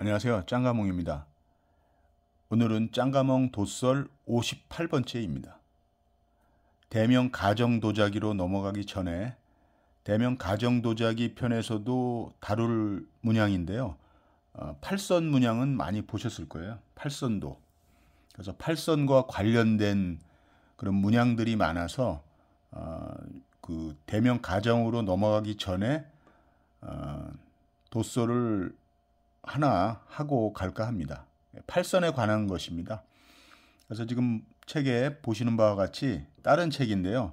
안녕하세요. 짱가몽입니다. 오늘은 짱가몽 도설 58번째입니다. 대명 가정도자기로 넘어가기 전에 대명 가정도자기 편에서도 다룰 문양인데요. 어, 팔선 문양은 많이 보셨을 거예요. 팔선도. 그래서 팔선과 관련된 그런 문양들이 많아서 어, 그 대명 가정으로 넘어가기 전에 어, 도서를 하나 하고 갈까 합니다. 팔선에 관한 것입니다. 그래서 지금 책에 보시는 바와 같이 다른 책인데요.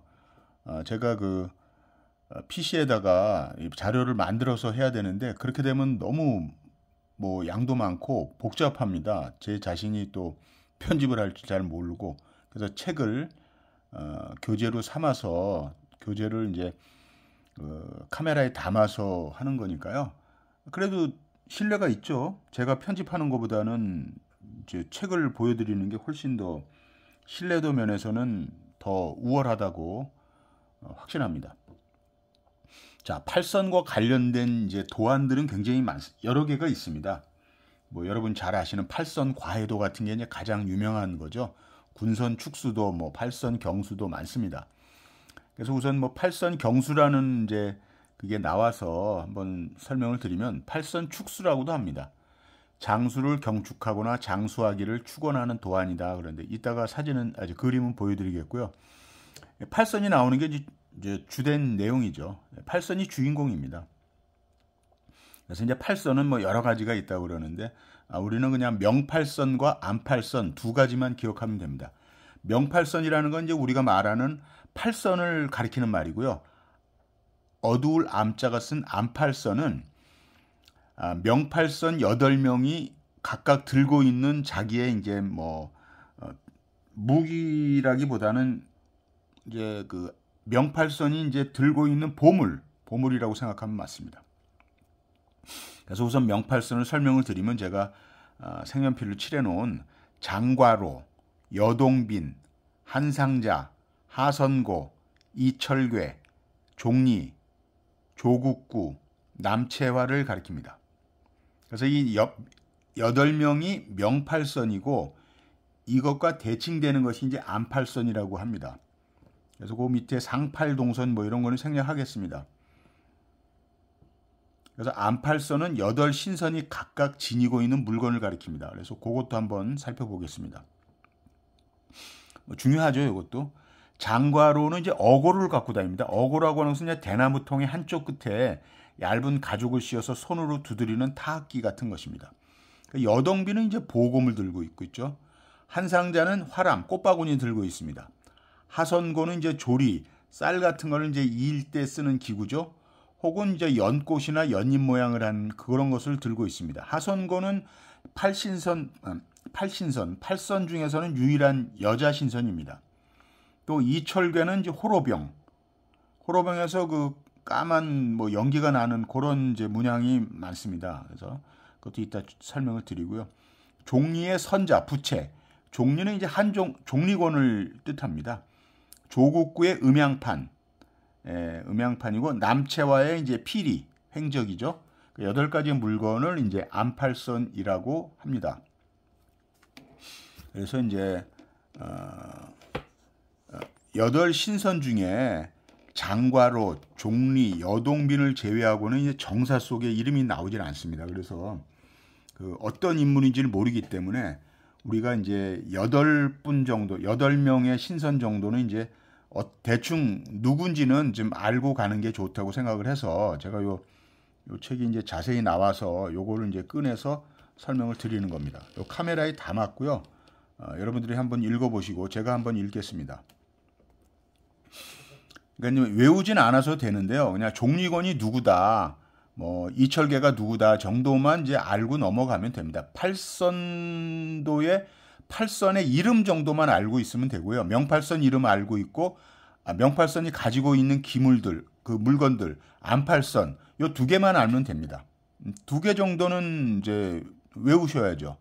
어, 제가 그 PC에다가 어, 자료를 만들어서 해야 되는데 그렇게 되면 너무 뭐 양도 많고 복잡합니다. 제 자신이 또 편집을 할 줄 잘 모르고 그래서 책을 어, 교재로 삼아서 교재를 이제 카메라에 담아서 하는 거니까요. 그래도 신뢰가 있죠. 제가 편집하는 것보다는 이제 책을 보여드리는 게 훨씬 더 신뢰도 면에서는 더 우월하다고 어, 확신합니다. 자, 팔선과 관련된 이제 도안들은 굉장히 많, 여러 개가 있습니다. 뭐 여러분 잘 아시는 팔선 과해도 같은 게 이제 가장 유명한 거죠. 군선 축수도 뭐 팔선 경수도 많습니다. 그래서 우선 뭐 팔선 경수라는 이제 그게 나와서 한번 설명을 드리면 팔선 축수라고도 합니다. 장수를 경축하거나 장수하기를 축원하는 도안이다. 그런데 이따가 사진은 아직 그림은 보여드리겠고요. 팔선이 나오는 게 이제 주된 내용이죠. 팔선이 주인공입니다. 그래서 이제 팔선은 뭐 여러 가지가 있다고 그러는데 아, 우리는 그냥 명팔선과 안팔선 두 가지만 기억하면 됩니다. 명팔선이라는 건 이제 우리가 말하는 팔선을 가리키는 말이고요. 어두울 암자가 쓴 암팔선은 아, 명팔선 8 명이 각각 들고 있는 자기의 이제 뭐 어, 무기라기보다는 이제 그 명팔선이 이제 들고 있는 보물, 보물이라고 생각하면 맞습니다. 그래서 우선 명팔선을 설명을 드리면 제가 아, 색연필로 칠해놓은 장과로, 여동빈, 한상자, 하선고, 이철괴, 종리, 조국구, 남채화를 가리킵니다. 그래서 이 여덟 명이 명팔선이고 이것과 대칭되는 것이 이제 안팔선이라고 합니다. 그래서 그 밑에 상팔동선 뭐 이런 거는 생략하겠습니다. 그래서 안팔선은 여덟 신선이 각각 지니고 있는 물건을 가리킵니다. 그래서 그것도 한번 살펴보겠습니다. 뭐 중요하죠, 이것도. 장과로는 이제 어고를 갖고 다닙니다. 어고라고 하는 것은 이제 대나무 통의 한쪽 끝에 얇은 가죽을 씌워서 손으로 두드리는 타악기 같은 것입니다. 그러니까 여동비는 이제 보검을 들고 있고 있죠. 한상자는 화람, 꽃바구니 들고 있습니다. 하선고는 이제 조리, 쌀 같은 거를 이제 이일 때 쓰는 기구죠. 혹은 이제 연꽃이나 연잎 모양을 한 그런 것을 들고 있습니다. 하선고는 팔신선, 음, 팔신선, 팔선 중에서는 유일한 여자 신선입니다. 또 이철괴는 이제 호로병. 호로병에서 그 까만 뭐 연기가 나는 그런 이제 문양이 많습니다. 그래서 그것도 이따 설명을 드리고요. 종리의 선자, 부채. 종리는 이제 한종 종리권을 뜻합니다. 조국구의 음양판, 에, 예, 음양판이고 남채와의 이제 피리, 횡적이죠. 그 여덟 가지 물건을 이제 안팔선이라고 합니다. 그래서 이제 어, 여덟 신선 중에 장과로, 종리, 여동빈을 제외하고는 이제 정사 속에 이름이 나오질 않습니다. 그래서 그 어떤 인물인지를 모르기 때문에 우리가 이제 여덟 분 정도, 여덟 명의 신선 정도는 이제 어, 대충 누군지는 좀 알고 가는 게 좋다고 생각을 해서 제가 요, 요 책이 이제 자세히 나와서 요거를 이제 꺼내서 설명을 드리는 겁니다. 요 카메라에 담았고요. 어, 여러분들이 한번 읽어보시고 제가 한번 읽겠습니다. 그러니까 외우진 않아서 되는데요. 그냥 종리건이 누구다, 뭐 이철계가 누구다 정도만 이제 알고 넘어가면 됩니다. 팔선도의 팔선의 이름 정도만 알고 있으면 되고요. 명팔선 이름 알고 있고 아, 명팔선이 가지고 있는 기물들, 그 물건들, 안팔선 요 두 개만 알면 됩니다. 음, 두개 정도는 이제 외우셔야죠.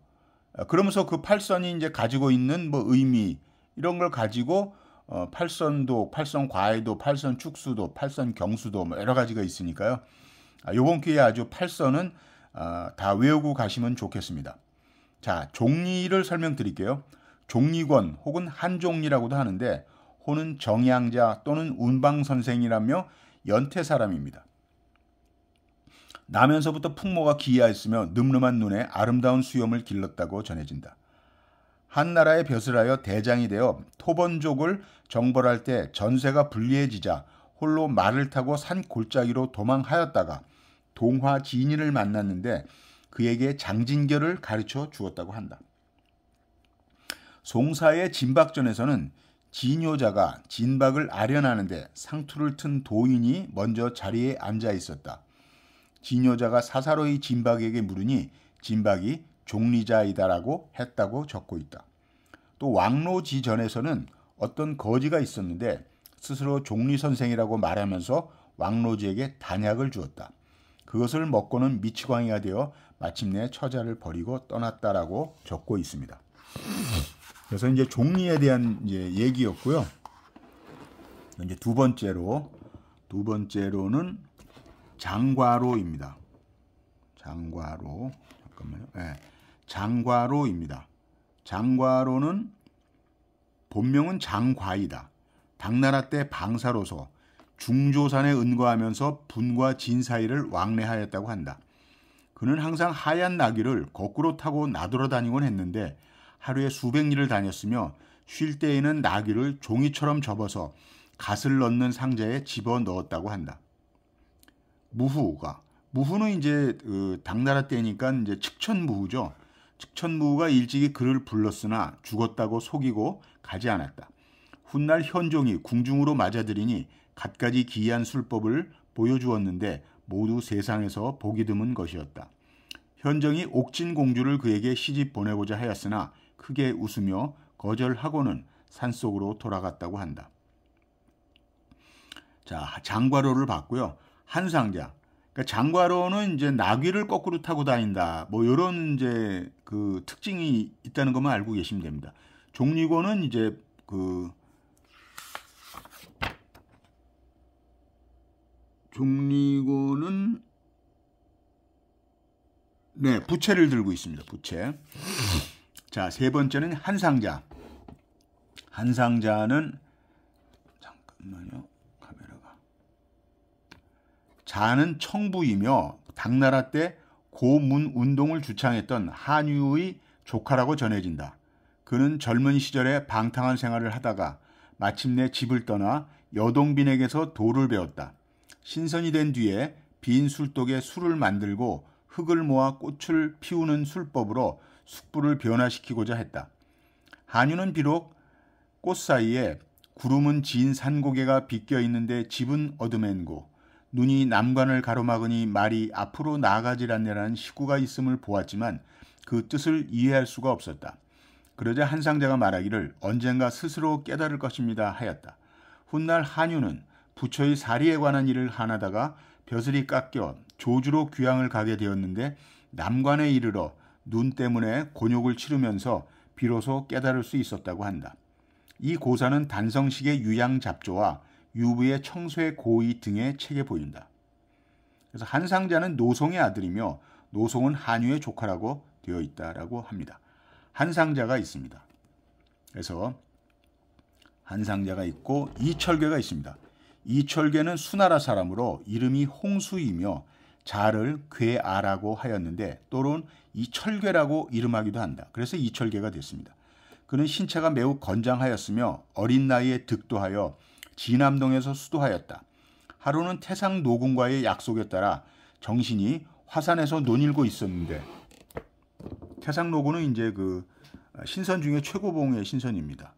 아, 그러면서 그 팔선이 이제 가지고 있는 뭐 의미 이런 걸 가지고 어, 팔선도, 팔선 과외도, 팔선 축수도, 팔선 경수도 뭐 여러 가지가 있으니까요. 아, 요번 기회에 아주 팔선은 아, 다 외우고 가시면 좋겠습니다. 자, 종리를 설명드릴게요. 종리권 혹은 한종리라고도 하는데 호는 정양자 또는 운방선생이라며 연태 사람입니다. 나면서부터 풍모가 기이하였으며 늠름한 눈에 아름다운 수염을 길렀다고 전해진다. 한나라의 벼슬 하여 대장이 되어 토번족을 정벌할 때 전세가 불리해지자 홀로 말을 타고 산 골짜기로 도망하였다가 동화 지인을 만났는데 그에게 장진결을 가르쳐 주었다고 한다. 송사의 진박전에서는 진효자가 진박을 아련하는데 상투를 튼 도인이 먼저 자리에 앉아 있었다. 진효자가 사사로이 진박에게 물으니 진박이 종리자이다라고 했다고 적고 있다. 또 왕로지전에서는 어떤 거지가 있었는데 스스로 종리선생이라고 말하면서 왕로지에게 단약을 주었다. 그것을 먹고는 미치광이가 되어 마침내 처자를 버리고 떠났다라고 적고 있습니다. 그래서 이제 종리에 대한 이제 얘기였고요. 이제 두 번째로 두 번째로는 장과로입니다. 장과로 잠깐만요. 네. 장과로입니다. 장과로는 본명은 장과이다. 당나라 때 방사로서 중조산에 은거하면서 분과 진 사이를 왕래하였다고 한다. 그는 항상 하얀 나귀를 거꾸로 타고 나돌아다니곤 했는데 하루에 수백 리를 다녔으며 쉴 때에는 나귀를 종이처럼 접어서 갓을 넣는 상자에 집어 넣었다고 한다. 무후가 무후는 이제 그 당나라 때니까 이제 측천 무후죠. 측천무가 일찍이 그를 불렀으나 죽었다고 속이고 가지 않았다. 훗날 현종이 궁중으로 맞아들이니 갖가지 기이한 술법을 보여주었는데 모두 세상에서 보기 드문 것이었다. 현정이 옥진 공주를 그에게 시집 보내고자 하였으나 크게 웃으며 거절하고는 산속으로 돌아갔다고 한다. 자, 장과로를 봤고요. 한상자, 그러니까 장과로는 이제 나귀를 거꾸로 타고 다닌다. 뭐이런 이제 그 특징이 있다는 것만 알고 계시면 됩니다. 종리고는 이제 그 종리고는 네, 부채를 들고 있습니다. 부채. 자, 세 번째는 한상자. 한상자는 잠깐만요. 자는 청부이며 당나라 때 고문 운동을 주창했던 한유의 조카라고 전해진다. 그는 젊은 시절에 방탕한 생활을 하다가 마침내 집을 떠나 여동빈에게서 도를 배웠다. 신선이 된 뒤에 빈 술독에 술을 만들고 흙을 모아 꽃을 피우는 술법으로 숙부를 변화시키고자 했다. 한유는 비록 꽃 사이에 구름은 진 산고개가 비껴 있는데 집은 어둠엔고 눈이 남관을 가로막으니 말이 앞으로 나아가질않냐라는 시구가 있음을 보았지만 그 뜻을 이해할 수가 없었다. 그러자 한상자가 말하기를 언젠가 스스로 깨달을 것입니다 하였다. 훗날 한유는 부처의 사리에 관한 일을 하나다가 벼슬이 깎여 조주로 귀향을 가게 되었는데 남관에 이르러 눈 때문에 곤욕을 치르면서 비로소 깨달을 수 있었다고 한다. 이 고사는 단성식의 유양 잡조와 유부의 청소의 고의 등의 책에 보인다. 그래서 한상자는 노송의 아들이며 노송은 한유의 조카라고 되어 있다라고 합니다. 한상자가 있습니다. 그래서 한상자가 있고 이철계가 있습니다. 이철계는 수나라 사람으로 이름이 홍수이며 자를 괴아라고 하였는데 또는 이철계라고 이름하기도 한다. 그래서 이철계가 됐습니다. 그는 신체가 매우 건장하였으며 어린 나이에 득도하여 진암동에서 수도하였다. 하루는 태상 노군과의 약속에 따라 정신이 화산에서 논일고 있었는데 태상 노군은 이제 그 신선 중에 최고봉의 신선입니다.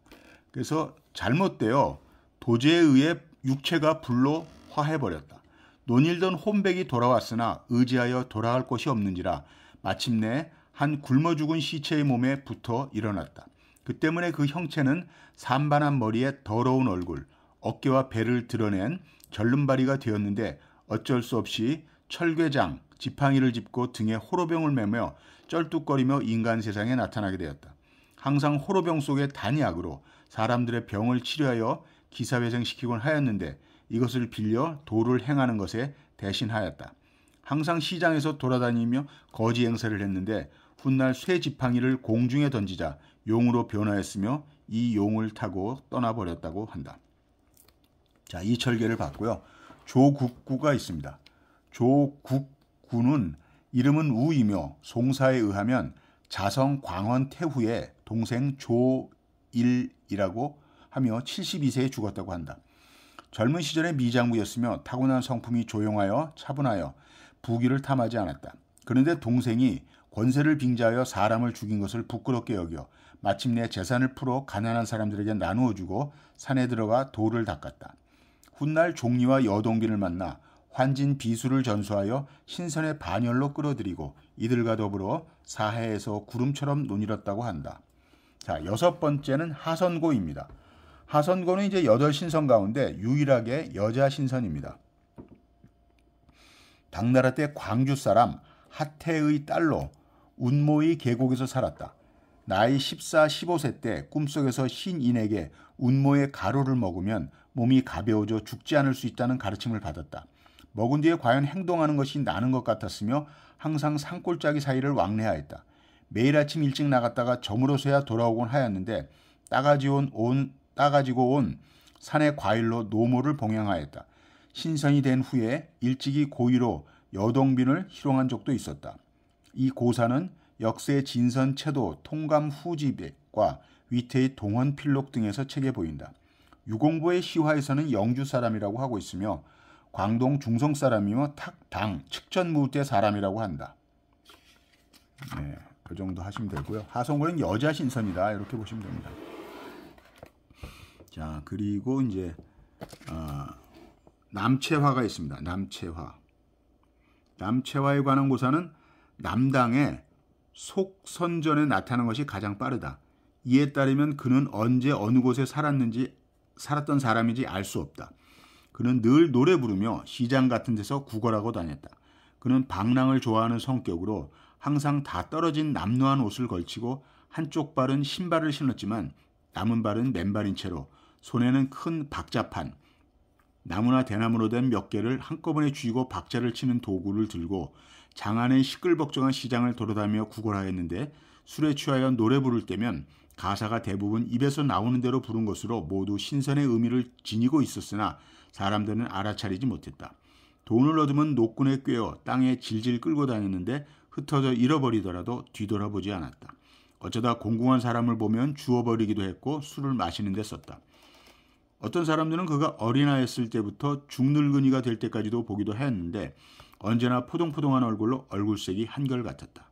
그래서 잘못되어 도제에 의해 육체가 불로 화해버렸다. 논일던 혼백이 돌아왔으나 의지하여 돌아갈 곳이 없는지라 마침내 한 굶어 죽은 시체의 몸에 붙어 일어났다. 그 때문에 그 형체는 산반한 머리에 더러운 얼굴, 어깨와 배를 드러낸 절름발이가 되었는데 어쩔 수 없이 철괴장, 지팡이를 짚고 등에 호로병을 메며 쩔뚝거리며 인간 세상에 나타나게 되었다. 항상 호로병 속에 단약으로 사람들의 병을 치료하여 기사회생시키곤 하였는데 이것을 빌려 도를 행하는 것에 대신하였다. 항상 시장에서 돌아다니며 거지 행세를 했는데 훗날 쇠 지팡이를 공중에 던지자 용으로 변화했으며 이 용을 타고 떠나버렸다고 한다. 자, 이철계를 봤고요. 조국구가 있습니다. 조국구는 이름은 우이며 송사에 의하면 자성 광원 태후의 동생 조일이라고 하며 72세에 죽었다고 한다. 젊은 시절에 미장부였으며 타고난 성품이 조용하여 차분하여 부귀를 탐하지 않았다. 그런데 동생이 권세를 빙자하여 사람을 죽인 것을 부끄럽게 여겨 마침내 재산을 풀어 가난한 사람들에게 나누어주고 산에 들어가 돌을 닦았다. 훗날 종리와 여동균을 만나 환진 비수를 전수하여 신선의 반열로 끌어들이고 이들과 더불어 사해에서 구름처럼 논일었다고 한다. 자, 여섯 번째는 하선고입니다. 하선고는 이제 여덟 신선 가운데 유일하게 여자 신선입니다. 당나라 때 광주 사람 하태의 딸로 운모의 계곡에서 살았다. 나이 14, 15세 때 꿈속에서 신인에게 운모의 가루를 먹으면 몸이 가벼워져 죽지 않을 수 있다는 가르침을 받았다. 먹은 뒤에 과연 행동하는 것이 나는 것 같았으며 항상 산골짜기 사이를 왕래하였다. 매일 아침 일찍 나갔다가 저물어서야 돌아오곤 하였는데 따가지온 온 따가지고 온 산의 과일로 노모를 봉양하였다. 신선이 된 후에 일찍이 고의로 여동빈을 희롱한 적도 있었다. 이 고사는 역세 진선 채도 통감 후지백과 위태의 동원 필록 등에서 책에 보인다. 유공보의 시화에서는 영주 사람이라고 하고 있으며 광동 중성 사람이며 탁당 측전무대 사람이라고 한다. 네, 그 정도 하시면 되고요. 하성골은 여자 신선이다 이렇게 보시면 됩니다. 자 그리고 이제 어, 아, 남체화가 있습니다. 남체화. 남체화에 관한 고사는 남당의 속선전에 나타나 것이 가장 빠르다. 이에 따르면 그는 언제 어느 곳에 살았는지 살았던 사람인지 알 수 없다. 그는 늘 노래 부르며 시장 같은 데서 구걸하고 다녔다. 그는 방랑을 좋아하는 성격으로 항상 다 떨어진 남루한 옷을 걸치고 한쪽 발은 신발을 신었지만 남은 발은 맨발인 채로 손에는 큰 박자판, 나무나 대나무로 된 몇 개를 한꺼번에 쥐고 박자를 치는 도구를 들고 장안의 시끌벅적한 시장을 돌아다며 구걸하였는데 술에 취하여 노래 부를 때면 가사가 대부분 입에서 나오는 대로 부른 것으로 모두 신선의 의미를 지니고 있었으나 사람들은 알아차리지 못했다. 돈을 얻으면 노끈에 꿰어 땅에 질질 끌고 다녔는데 흩어져 잃어버리더라도 뒤돌아보지 않았다. 어쩌다 공공한 사람을 보면 주워버리기도 했고 술을 마시는 데 썼다. 어떤 사람들은 그가 어린아였을 때부터 중늙은이가 될 때까지도 보기도 했는데 언제나 포동포동한 얼굴로 얼굴색이 한결같았다.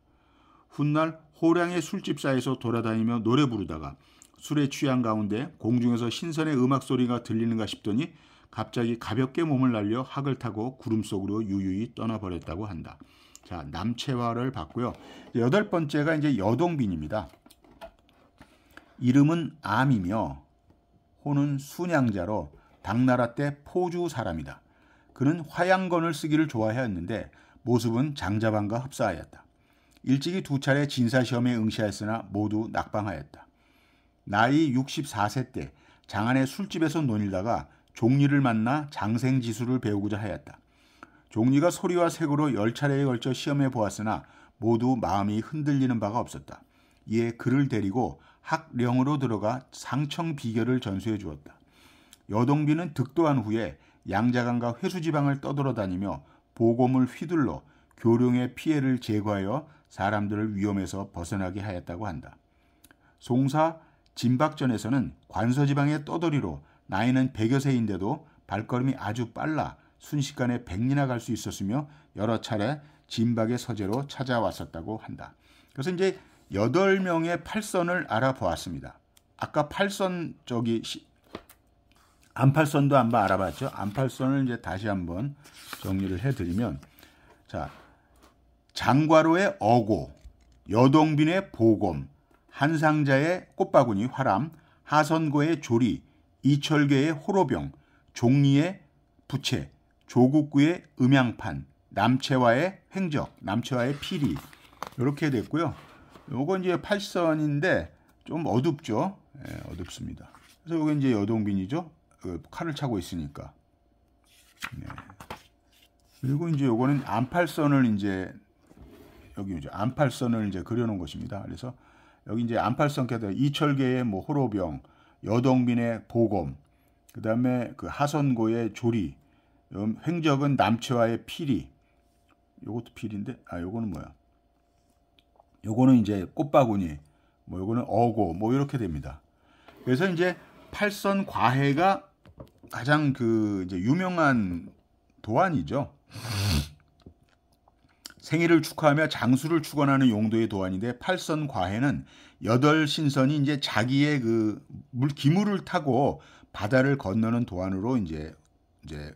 훗날 호랑이 술집사에서 돌아다니며 노래 부르다가 술에 취한 가운데 공중에서 신선의 음악 소리가 들리는가 싶더니 갑자기 가볍게 몸을 날려 학을 타고 구름 속으로 유유히 떠나버렸다고 한다. 자, 남채화를 봤고요. 여덟 번째가 이제 여동빈입니다. 이름은 암이며 호는 순양자로 당나라 때 포주 사람이다. 그는 화양건을 쓰기를 좋아하였는데 모습은 장자반과 흡사하였다. 일찍이 두 차례 진사시험에 응시하였으나 모두 낙방하였다. 나이 64세 때 장안의 술집에서 논일다가 종리를 만나 장생지수를 배우고자 하였다. 종리가 소리와 색으로 열 차례에 걸쳐 시험해 보았으나 모두 마음이 흔들리는 바가 없었다. 이에 그를 데리고 학령으로 들어가 상청 비결을 전수해 주었다. 여동비는 득도한 후에 양자강과 회수지방을 떠돌아다니며 보검을 휘둘러 교룡의 피해를 제거하여 사람들을 위험에서 벗어나게 하였다고 한다. 송사 진박전에서는 관서지방의 떠돌이로 나이는 100여 세인데도 발걸음이 아주 빨라 순식간에 백리나 갈 수 있었으며 여러 차례 진박의 서재로 찾아왔었다고 한다. 그래서 이제 8명의 팔선을 알아보았습니다. 아까 팔선 저기 안팔선도 한번 알아봤죠. 안팔선을 이제 다시 한번 정리를 해드리면 자 장과로의 어고, 여동빈의 보검, 한상자의 꽃바구니 화람, 하선고의 조리, 이철계의 호로병, 종리의 부채, 조국구의 음양판, 남채화의 횡적, 남채화의 피리 이렇게 됐고요. 요건 이제 팔선인데좀 어둡죠. 예, 어둡습니다. 그래서 이게 이제 여동빈이죠. 그 칼을 차고 있으니까. 네. 그리고 이제 요거는 안팔선을 이제 여기 이제 안팔선을 이제 그려놓은 것입니다. 그래서 여기 이제 안팔선 캐드 이철계의 뭐 호로병, 여동민의 보검, 그 다음에 그 하선고의 조리, 횡적은 남채와의 피리, 요것도 피리인데 아, 요거는 뭐야? 요거는 이제 꽃바구니, 뭐 요거는 어고, 뭐 이렇게 됩니다. 그래서 이제 팔선 과해가 가장 그 이제 유명한 도안이죠. 생일을 축하하며 장수를 추원하는 용도의 도안인데 팔선 과해는 여덟 신선이 이제 자기의 그물 기물을 타고 바다를 건너는 도안으로 이제 이제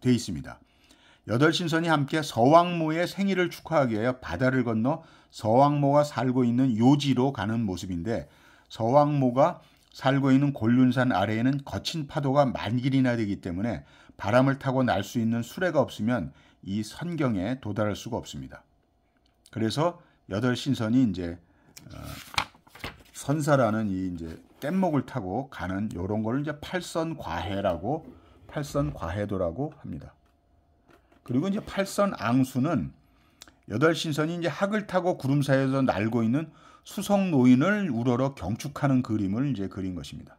돼 있습니다. 여덟 신선이 함께 서왕모의 생일을 축하하기 위하여 바다를 건너 서왕모가 살고 있는 요지로 가는 모습인데 서왕모가 살고 있는 곤륜산 아래에는 거친 파도가 만 길이나 되기 때문에 바람을 타고 날 수 있는 수레가 없으면 이 선경에 도달할 수가 없습니다. 그래서 여덟 신선이 이제 어, 선사라는 이 이제 뗏목을 타고 가는 요런 걸 이제 팔선 과해라고 팔선 과해도라고 합니다. 그리고 이제 팔선 앙수는 여덟 신선이 이제 학을 타고 구름 사이에서 날고 있는 수성 노인을 우러러 경축하는 그림을 이제 그린 것입니다.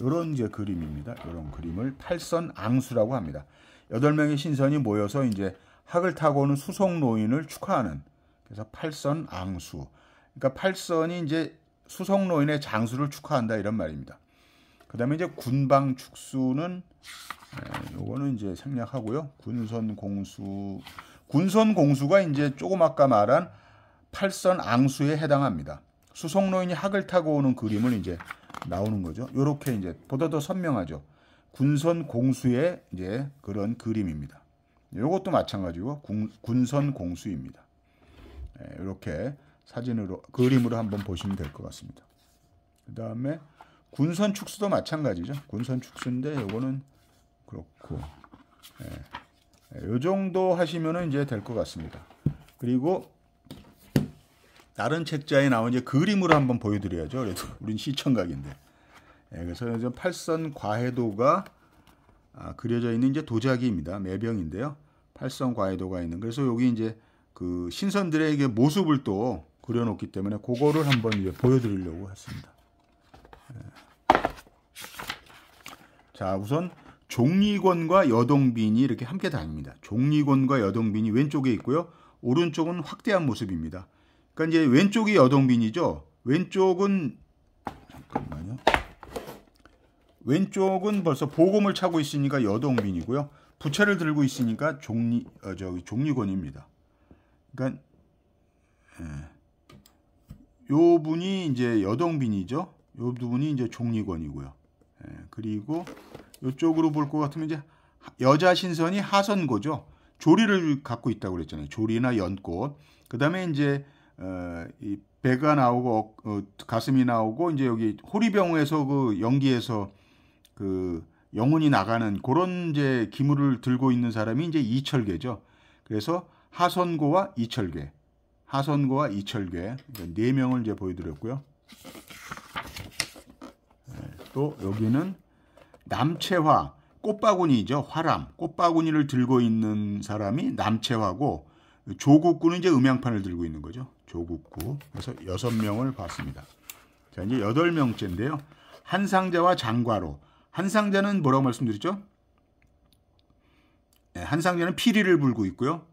이런 네, 이제 그림입니다. 이런 그림을 팔선 앙수라고 합니다. 8 명의 신선이 모여서 이제 학을 타고 오는 수송 노인을 축하하는 그래서 팔선 앙수. 그러니까 팔선이 이제 수송 노인의 장수를 축하한다 이런 말입니다. 그다음에 이제 군방 축수는 예, 요거는 이제 생략하고요. 군선 공수 군선 공수가 이제 조금 아까 말한 팔선 앙수에 해당합니다. 수송노인이 학을 타고 오는 그림을 이제 나오는 거죠. 요렇게 이제 보다 더 선명하죠. 군선 공수의 이제 그런 그림입니다. 이것도 마찬가지고 군, 선 공수입니다. 이렇게 예, 사진으로 그림으로 한번 보시면 될 것 같습니다. 그 다음에 군선 축수도 마찬가지죠. 군선 축수인데 이거는 그렇고 예, 이 예, 정도 하시면 이제 될 것 같습니다. 그리고 다른 책자에 나온 이제 그림으로 한번 보여드려야죠. 그래도 우린 시청각인데. 예, 그래서 팔선 과해도가 아, 그려져 있는 이제 도자기입니다. 매병인데요. 팔선 과해도가 있는. 그래서 여기 이제 그 신선들에게 모습을 또 그려놓기 때문에 그거를 한번 이제 보여드리려고 했습니다. 예. 자, 우선 종리권과 여동빈이 이렇게 함께 다닙니다. 종리권과 여동빈이 왼쪽에 있고요. 오른쪽은 확대한 모습입니다. 그러니까 이제 왼쪽이 여동빈이죠. 왼쪽은 왼쪽은 벌써 보검을 차고 있으니까 여동빈이고요 부채를 들고 있으니까 종리 어, 저기 종리권입니다. 그러니까 예. 요 분이 이제 여동빈이죠. 요 두 분이 이제 종리권이고요. 예. 그리고 이쪽으로볼 것 같으면 이제 여자 신선이 하선고죠. 조리를 갖고 있다고 그랬잖아요. 조리나 연꽃. 그다음에 이제 어, 이 배가 나오고 어, 가슴이 나오고 이제 여기 호리병에서 그 연기에서 그 영혼이 나가는 그런 이제 기물을 들고 있는 사람이 이제 이철계죠. 그래서 하선고와 이철계, 하선고와 이철계 네 명을 이제 보여드렸고요. 네, 또 여기는 남채화 꽃바구니죠 화람 꽃바구니를 들고 있는 사람이 남채화고 조국구는 이제 음향판을 들고 있는 거죠 조국구 그래서 여섯 명을 봤습니다 자 이제 여덟 명째인데요 한상자와 장과로 한상자는 뭐라고 말씀드리죠? 예, 한상자는 피리를 불고 있고요.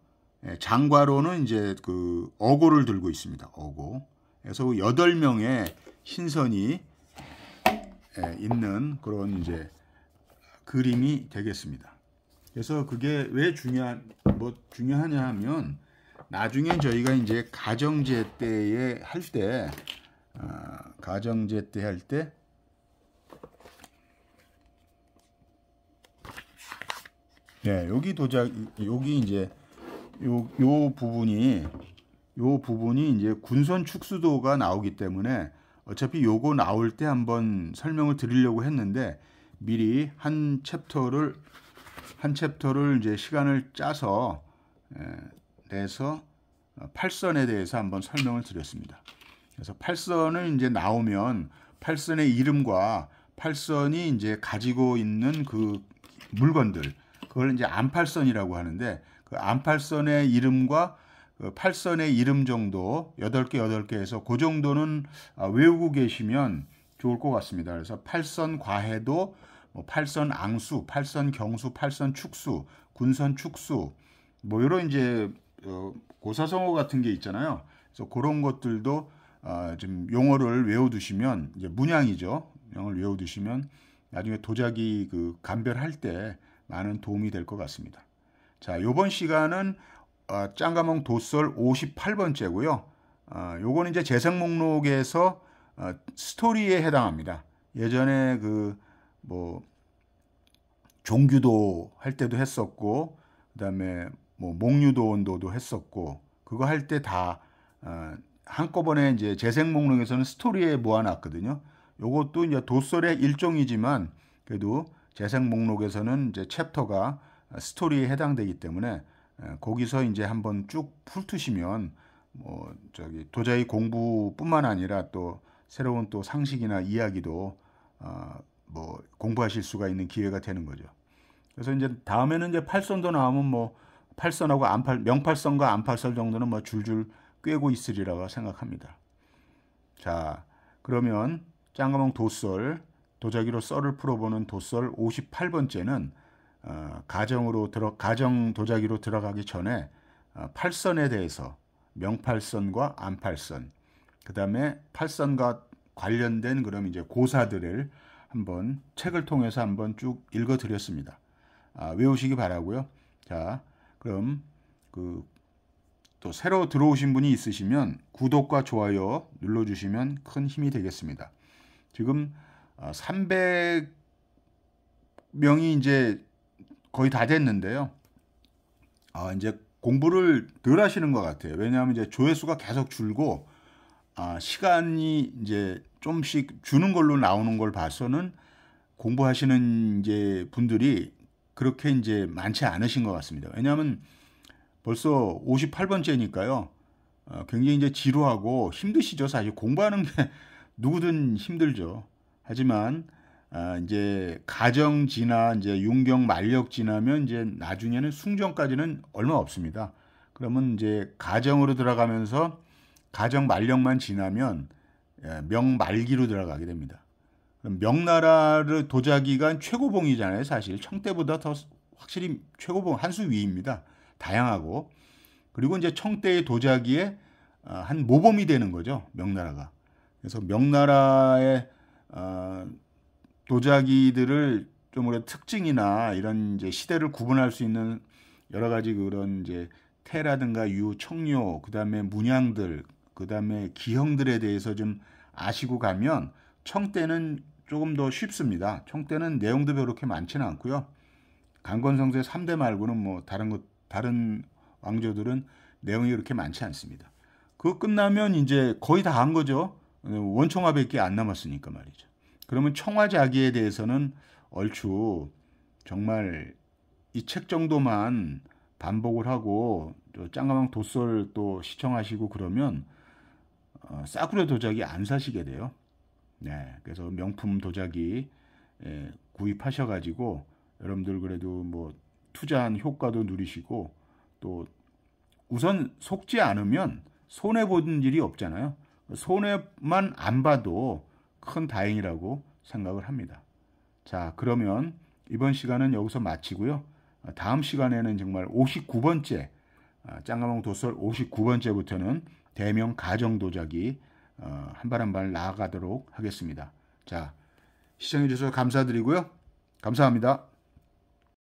예, 장과로는 이제 그 어고를 들고 있습니다. 어고. 그래서 8명의 신선이 예, 있는 그런 이제 그림이 되겠습니다. 그래서 그게 왜 중요한 뭐 중요하냐 하면 나중에 저희가 이제 가정제 때에 할때 어, 아, 가정제 때할때 예, 여기 도자 여기 이제 요, 요 부분이 요 부분이 이제 군선 축수도가 나오기 때문에 어차피 요거 나올 때 한번 설명을 드리려고 했는데 미리 한 챕터를 한 챕터를 이제 시간을 짜서 예, 내서 팔선에 대해서 한번 설명을 드렸습니다. 그래서 팔선은 이제 나오면 팔선의 이름과 팔선이 이제 가지고 있는 그 물건들 그걸 이제 안팔선이라고 하는데 그 안팔선의 이름과 그 팔선의 이름 정도 여덟 개 여덟 개에서그 정도는 아, 외우고 계시면 좋을 것 같습니다. 그래서 팔선 과해도 뭐 팔선 앙수, 팔선 경수, 팔선 축수, 군선 축수 뭐 이런 이제 어, 고사성어 같은 게 있잖아요. 그래서 그런 것들도 아, 좀 용어를 외워두시면 이제 문양이죠. 영어를 외워두시면 나중에 도자기 그 감별할 때 많은 도움이 될 것 같습니다. 자, 요번 시간은 어, 짱가몽 도썰 58번째고요. 어, 요건 이제 재생 목록에서 어, 스토리에 해당합니다. 예전에 그 뭐 종교도 할 때도 했었고 그다음에 뭐 목류도 온도도 했었고 그거 할 때다 어, 한꺼번에 이제 재생 목록에서는 스토리에 모아놨거든요. 요것도 이제 도썰의 일종이지만 그래도 재생 목록에서는 이제 챕터가 스토리에 해당되기 때문에 거기서 이제 한번 쭉풀트시면뭐 저기 도자히 공부뿐만 아니라 또 새로운 또 상식이나 이야기도 어뭐 공부하실 수가 있는 기회가 되는 거죠. 그래서 이제 다음에는 이제 팔선도 나오면 뭐 팔선하고 안팔 명팔선과 안팔선 정도는 뭐 줄줄 꿰고 있으리라고 생각합니다. 자, 그러면 짱가몽 도솔 도자기로 썰을 풀어보는 도썰 58번째는 어, 가정으로 들어 가정 도자기로 들어가기 전에 어, 팔선에 대해서 명팔선과 안팔선 그 다음에 팔선과 관련된 그럼 이제 고사들을 한번 책을 통해서 한번 쭉 읽어드렸습니다. 아, 외우시기 바라고요. 자, 그럼 그또 새로 들어오신 분이 있으시면 구독과 좋아요 눌러주시면 큰 힘이 되겠습니다. 지금 300명이 아, 이제 거의 다 됐는데요. 아, 이제 공부를 덜 하시는 것 같아요. 왜냐하면 이제 조회수가 계속 줄고 아, 시간이 이제 좀씩 주는 걸로 나오는 걸 봐서는 공부하시는 이제 분들이 그렇게 이제 많지 않으신 것 같습니다. 왜냐하면 벌써 58번째니까요. 어, 굉장히 이제 지루하고 힘드시죠. 사실 공부하는 게 누구든 힘들죠. 하지만 아, 이제 가정 진화 이제 윤경 만력 진화면 이제 나중에는 숭정까지는 얼마 없습니다. 그러면 이제 가정으로 들어가면서 가정 만력만 지나면 예, 명말기로 들어가게 됩니다. 명나라를 도자기가 최고봉이잖아요. 사실 청때보다 더 확실히 최고봉 한수 위입니다. 다양하고 그리고 이제 청때의 도자기에 아, 한 모범이 되는 거죠. 명나라가. 그래서 명나라의 어, 도자기들을 좀 우리 특징이나 이런 이제 시대를 구분할 수 있는 여러 가지 그런 이제 태라든가 유, 청료, 그다음에 문양들, 그다음에 기형들에 대해서 좀 아시고 가면 청대는 조금 더 쉽습니다. 청대는 내용도 그렇게 많지는 않고요. 강건성세 3대 말고는 뭐 다른 것 다른 왕조들은 내용이 그렇게 많지 않습니다. 그거 끝나면 이제 거의 다 한 거죠. 네, 원총화밖에안 남았으니까 말이죠. 그러면 청화자기에 대해서는 얼추 정말 이 책 정도만 반복을 하고 짱가방 도설 또 시청하시고 그러면 어, 싸구려 도자기 안 사시게 돼요. 네, 그래서 명품 도자기 예, 구입하셔가지고 여러분들 그래도 뭐 투자한 효과도 누리시고 또 우선 속지 않으면 손해 보는 일이 없잖아요. 손해만 안 봐도 큰 다행이라고 생각을 합니다. 자, 그러면 이번 시간은 여기서 마치고요. 다음 시간에는 정말 59번째 아, 짱가몽 도설 59번째부터는 대명 가정 도자기 어, 한발 한 발 나아가도록 하겠습니다. 자, 시청해 주셔서 감사드리고요. 감사합니다.